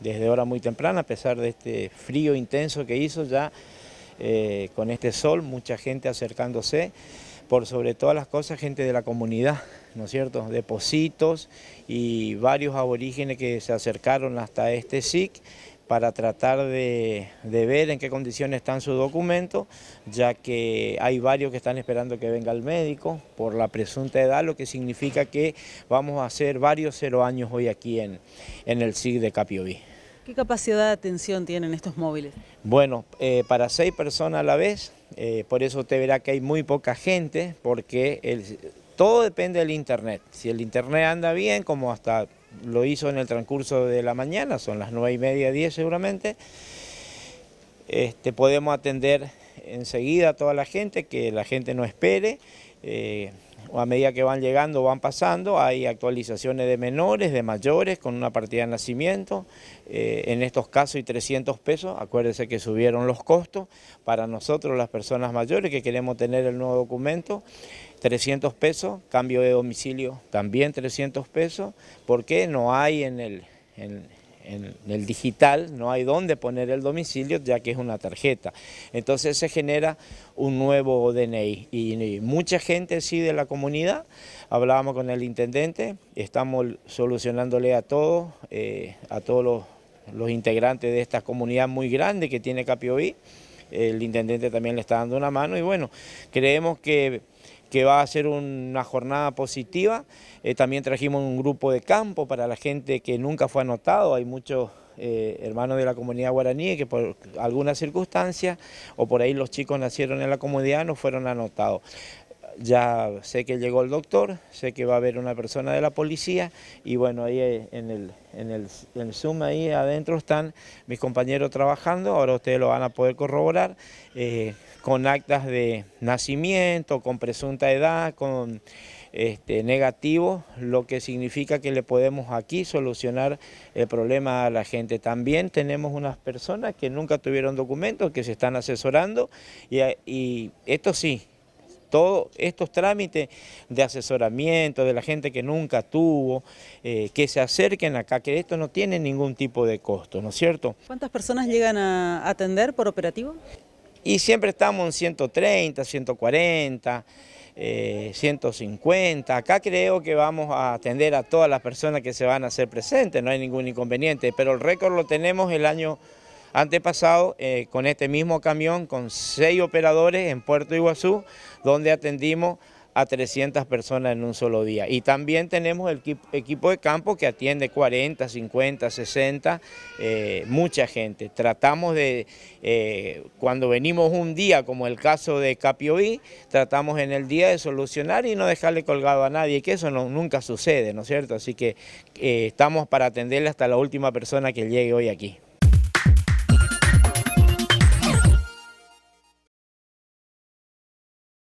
desde ahora muy temprana, a pesar de este frío intenso que hizo ya eh, con este sol, mucha gente acercándose, por sobre todas las cosas gente de la comunidad, ¿no es cierto? Depositos y varios aborígenes que se acercaron hasta este SIC para tratar de, ver en qué condiciones están sus documentos, ya que hay varios que están esperando que venga el médico por la presunta edad, lo que significa que vamos a hacer varios cero años hoy aquí en, el SIG de Capioví. ¿Qué capacidad de atención tienen estos móviles? Bueno, eh, para seis personas a la vez, eh, por eso te verá que hay muy poca gente, porque todo depende del internet. Si el internet anda bien, como hasta lo hizo en el transcurso de la mañana, son las nueve y media, 10 seguramente, este, podemos atender enseguida toda la gente, que la gente no espere. Eh, a medida que van llegando, van pasando, hay actualizaciones de menores, de mayores, con una partida de nacimiento. Eh, en estos casos hay 300 pesos, acuérdense que subieron los costos. Para nosotros, las personas mayores que queremos tener el nuevo documento, 300 pesos, cambio de domicilio también 300 pesos, porque no hay en el en el digital no hay dónde poner el domicilio ya que es una tarjeta. Entonces se genera un nuevo DNI y, mucha gente sí de la comunidad, hablábamos con el intendente, estamos solucionándole a todos, eh, a todos los, integrantes de esta comunidad muy grande que tiene Capioí. el intendente también le está dando una mano y bueno, creemos que que va a ser una jornada positiva. Eh, también trajimos un grupo de campo para la gente que nunca fue anotado, hay muchos eh, hermanos de la comunidad guaraní que por alguna circunstancia o por ahí los chicos nacieron en la comunidad no fueron anotados ya sé que llegó el doctor, sé que va a haber una persona de la policía y bueno, ahí eh, en el, en Zoom ahí adentro están mis compañeros trabajando, ahora ustedes lo van a poder corroborar, eh, con actas de nacimiento, con presunta edad, con este, negativo, lo que significa que le podemos aquí solucionar el problema a la gente. También tenemos unas personas que nunca tuvieron documentos, que se están asesorando y esto sí, todos estos trámites de asesoramiento, de la gente que nunca tuvo, eh, que se acerquen acá, que esto no tiene ningún tipo de costo, ¿no es cierto? ¿Cuántas personas llegan a atender por operativo? Y siempre estamos en 130, 140, 150. Acá creo que vamos a atender a todas las personas que se van a hacer presentes, no hay ningún inconveniente, pero el récord lo tenemos el año antepasado eh, con este mismo camión, con seis operadores en Puerto Iguazú, donde atendimos a 300 personas en un solo día. Y también tenemos el equipo, de campo que atiende 40, 50, 60, mucha gente. Tratamos de, eh, cuando venimos un día, como el caso de Capioí, tratamos en el día de solucionar y no dejarle colgado a nadie, que eso nunca sucede, ¿no es cierto? Así que eh, estamos para atenderle hasta la última persona que llegue hoy aquí.